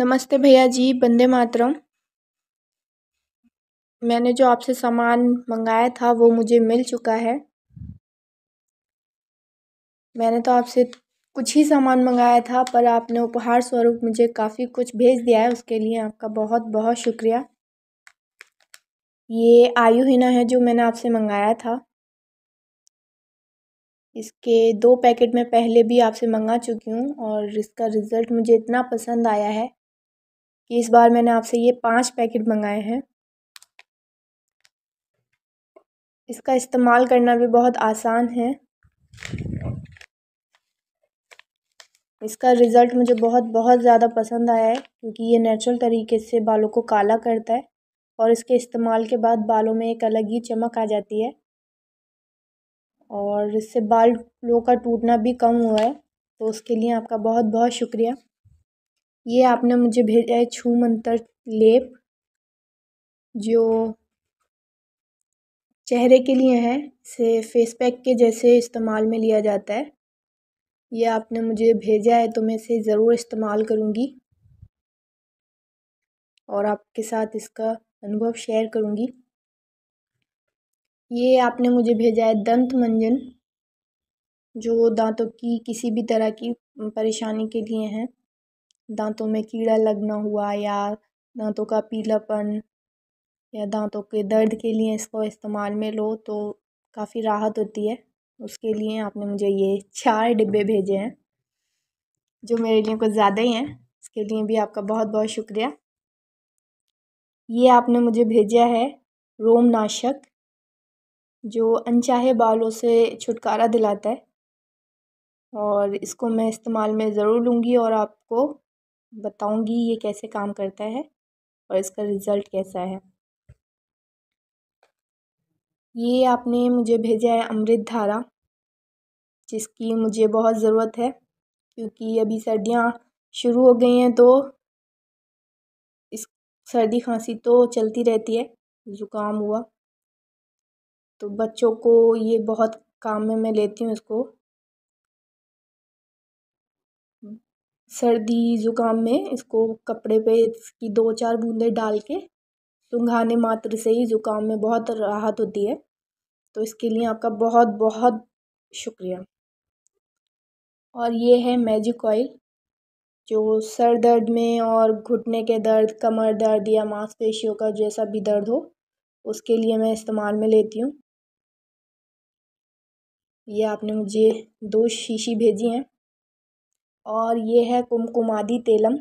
नमस्ते भैया जी बंदे मातरम मैंने जो आपसे सामान मंगाया था वो मुझे मिल चुका है मैंने तो आपसे कुछ ही सामान मंगाया था पर आपने उपहार स्वरूप मुझे काफ़ी कुछ भेज दिया है उसके लिए आपका बहुत बहुत शुक्रिया ये आयु हिना है जो मैंने आपसे मंगाया था इसके दो पैकेट मैं पहले भी आपसे मंगा चुकी हूँ और इसका रिज़ल्ट मुझे इतना पसंद आया है कि इस बार मैंने आपसे ये पाँच पैकेट मंगाए हैं इसका इस्तेमाल करना भी बहुत आसान है इसका रिज़ल्ट मुझे बहुत बहुत ज़्यादा पसंद आया है क्योंकि ये नेचुरल तरीके से बालों को काला करता है और इसके इस्तेमाल के बाद बालों में एक अलग ही चमक आ जाती है और इससे बाल का टूटना भी कम हुआ है तो उसके लिए आपका बहुत बहुत शुक्रिया ये आपने मुझे भेजा है छू मंतर लेप जो चेहरे के लिए है से फेस पैक के जैसे इस्तेमाल में लिया जाता है ये आपने मुझे भेजा है तो मैं इसे ज़रूर इस्तेमाल करूँगी और आपके साथ इसका अनुभव शेयर करूँगी ये आपने मुझे भेजा है दंत मंजन जो दांतों की किसी भी तरह की परेशानी के लिए हैं दाँतों में कीड़ा लगना हुआ या दाँतों का पीलापन या दांतों के दर्द के लिए इसको इस्तेमाल में लो तो काफ़ी राहत होती है उसके लिए आपने मुझे ये चार डिब्बे भेजे हैं जो मेरे लिए कुछ ज़्यादा ही हैं इसके लिए भी आपका बहुत बहुत शुक्रिया ये आपने मुझे भेजा है रोमनाशक जो अनचाहे बालों से छुटकारा दिलाता है और इसको मैं इस्तेमाल में ज़रूर लूँगी और आपको बताऊँगी ये कैसे काम करता है और इसका रिज़ल्ट कैसा है ये आपने मुझे भेजा है अमृत धारा जिसकी मुझे बहुत ज़रूरत है क्योंकि अभी सर्दियाँ शुरू हो गई हैं तो इस सर्दी खांसी तो चलती रहती है ज़ुकाम हुआ तो बच्चों को ये बहुत काम में मैं लेती हूँ इसको सर्दी ज़ुकाम में इसको कपड़े पे इसकी दो चार बूंदें डाल के सूंघाने मात्र से ही ज़ुकाम में बहुत राहत होती है तो इसके लिए आपका बहुत बहुत शुक्रिया और ये है मैजिक ऑयल जो सर दर्द में और घुटने के दर्द कमर दर्द या मांसपेशियों का जैसा भी दर्द हो उसके लिए मैं इस्तेमाल में लेती हूँ ये आपने मुझे दो शीशी भेजी हैं और ये है कुमकुमादी तेलम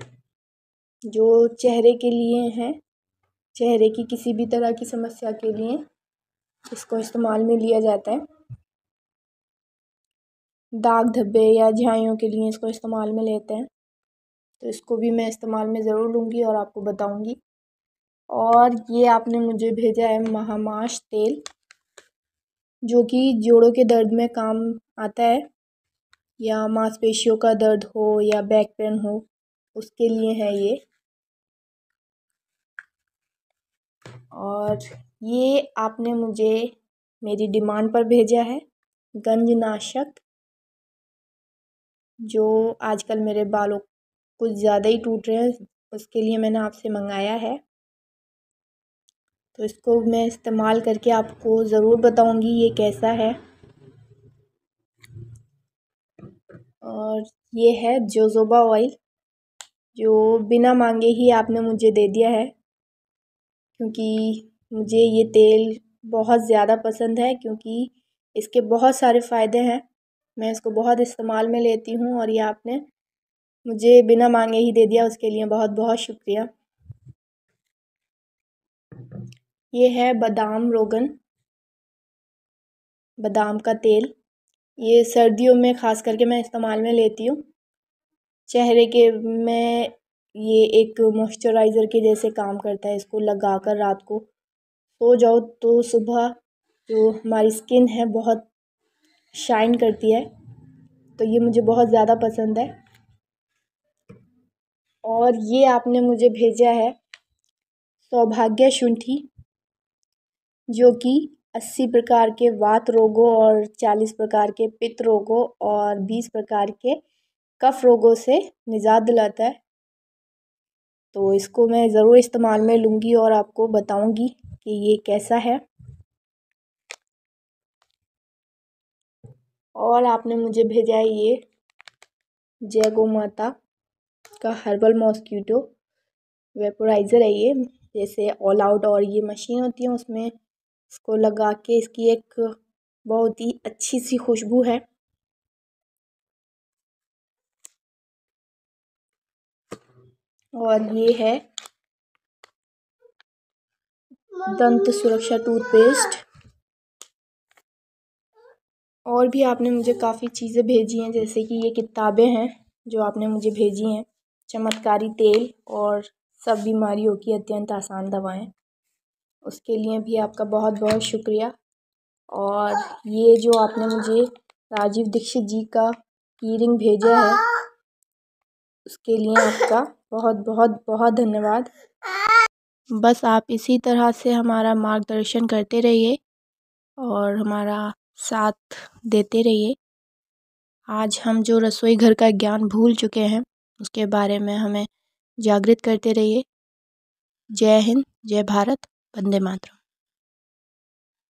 जो चेहरे के लिए हैं चेहरे की किसी भी तरह की समस्या के लिए इसको इस्तेमाल में लिया जाता है दाग धब्बे या झाइयों के लिए इसको इस्तेमाल में लेते हैं तो इसको भी मैं इस्तेमाल में ज़रूर लूँगी और आपको बताऊँगी और ये आपने मुझे भेजा है महामाश तेल जो कि जोड़ों के दर्द में काम आता है या मांसपेशियों का दर्द हो या बैक पेन हो उसके लिए है ये और ये आपने मुझे मेरी डिमांड पर भेजा है गंजनाशक जो आजकल मेरे बालों कुछ ज़्यादा ही टूट रहे हैं उसके लिए मैंने आपसे मंगाया है तो इसको मैं इस्तेमाल करके आपको ज़रूर बताऊंगी ये कैसा है और ये है जोजोबा ऑयल जो बिना मांगे ही आपने मुझे दे दिया है क्योंकि मुझे ये तेल बहुत ज़्यादा पसंद है क्योंकि इसके बहुत सारे फ़ायदे हैं मैं इसको बहुत इस्तेमाल में लेती हूँ और ये आपने मुझे बिना मांगे ही दे दिया उसके लिए बहुत बहुत शुक्रिया ये है बादाम रोगन बादाम का तेल ये सर्दियों में ख़ास करके मैं इस्तेमाल में लेती हूँ चेहरे के में ये एक मॉइस्चराइज़र के जैसे काम करता है इसको लगा कर रात को सो जाओ तो सुबह जो हमारी स्किन है बहुत शाइन करती है तो ये मुझे बहुत ज़्यादा पसंद है और ये आपने मुझे भेजा है सौभाग्य शुंठी जो कि अस्सी प्रकार के वात रोगों और चालीस प्रकार के पित्त रोगों और बीस प्रकार के कफ रोगों से निजात दिलाता है तो इसको मैं ज़रूर इस्तेमाल में लूँगी और आपको बताऊँगी कि ये कैसा है और आपने मुझे भेजा है ये जय गो माता का हर्बल मॉस्क्यूटो वेपोराइज़र है ये जैसे ऑल आउट और ये मशीन होती है उसमें इसको लगा के इसकी एक बहुत ही अच्छी सी खुशबू है और ये है दंत सुरक्षा टूथपेस्ट और भी आपने मुझे काफ़ी चीज़ें भेजी हैं जैसे कि ये किताबें हैं जो आपने मुझे भेजी हैं चमत्कारी तेल और सब बीमारियों की अत्यंत आसान दवाएं उसके लिए भी आपका बहुत बहुत शुक्रिया और ये जो आपने मुझे राजीव दीक्षित जी का ईयरिंग भेजा है उसके लिए आपका बहुत बहुत बहुत धन्यवाद बस आप इसी तरह से हमारा मार्गदर्शन करते रहिए और हमारा साथ देते रहिए आज हम जो रसोई घर का ज्ञान भूल चुके हैं उसके बारे में हमें जागृत करते रहिए जय हिंद जय भारत Pandematra.